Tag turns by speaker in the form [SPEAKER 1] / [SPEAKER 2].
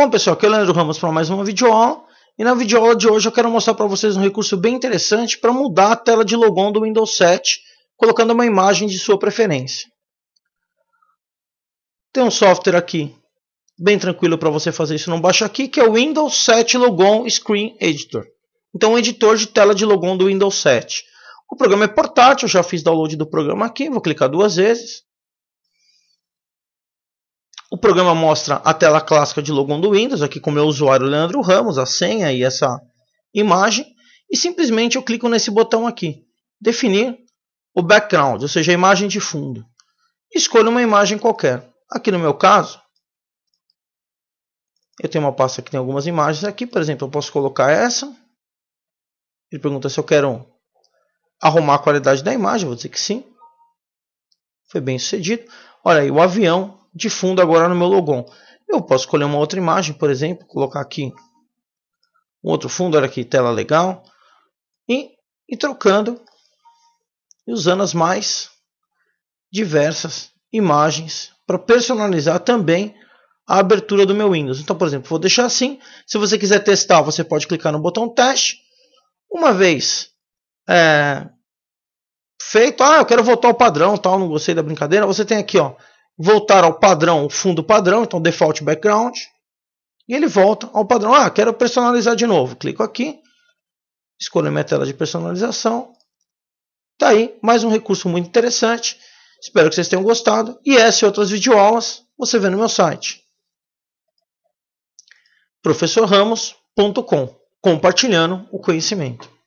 [SPEAKER 1] Bom, pessoal, aqui é o Leandro Ramos para mais uma videoaula. E na videoaula de hoje eu quero mostrar para vocês um recurso bem interessante para mudar a tela de logon do Windows 7, colocando uma imagem de sua preferência. Tem um software aqui bem tranquilo para você fazer isso não baixo aqui, que é o Windows 7 Logon Screen Editor. Então, um editor de tela de logon do Windows 7. O programa é portátil, Eu já fiz download do programa aqui, vou clicar duas vezes. O programa mostra a tela clássica de logon do Windows, aqui com o meu usuário Leandro Ramos, a senha e essa imagem. E simplesmente eu clico nesse botão aqui, definir o background, ou seja, a imagem de fundo. Escolho uma imagem qualquer. Aqui no meu caso, eu tenho uma pasta que tem algumas imagens aqui, por exemplo, eu posso colocar essa. Ele pergunta se eu quero arrumar a qualidade da imagem, vou dizer que sim. Foi bem sucedido. Olha aí, o avião de fundo agora no meu logon. Eu posso escolher uma outra imagem, por exemplo, colocar aqui um outro fundo, olha aqui, tela legal, e, e trocando e usando as mais diversas imagens para personalizar também a abertura do meu Windows. Então, por exemplo, vou deixar assim. Se você quiser testar, você pode clicar no botão teste. Uma vez é, feito, ah, eu quero voltar ao padrão, tal, não gostei da brincadeira. Você tem aqui, ó, voltar ao padrão, fundo padrão, então default background, e ele volta ao padrão. Ah, quero personalizar de novo. Clico aqui, escolho minha tela de personalização. Tá aí, mais um recurso muito interessante. Espero que vocês tenham gostado. E essas e outras videoaulas você vê no meu site. professorramos.com Compartilhando o conhecimento.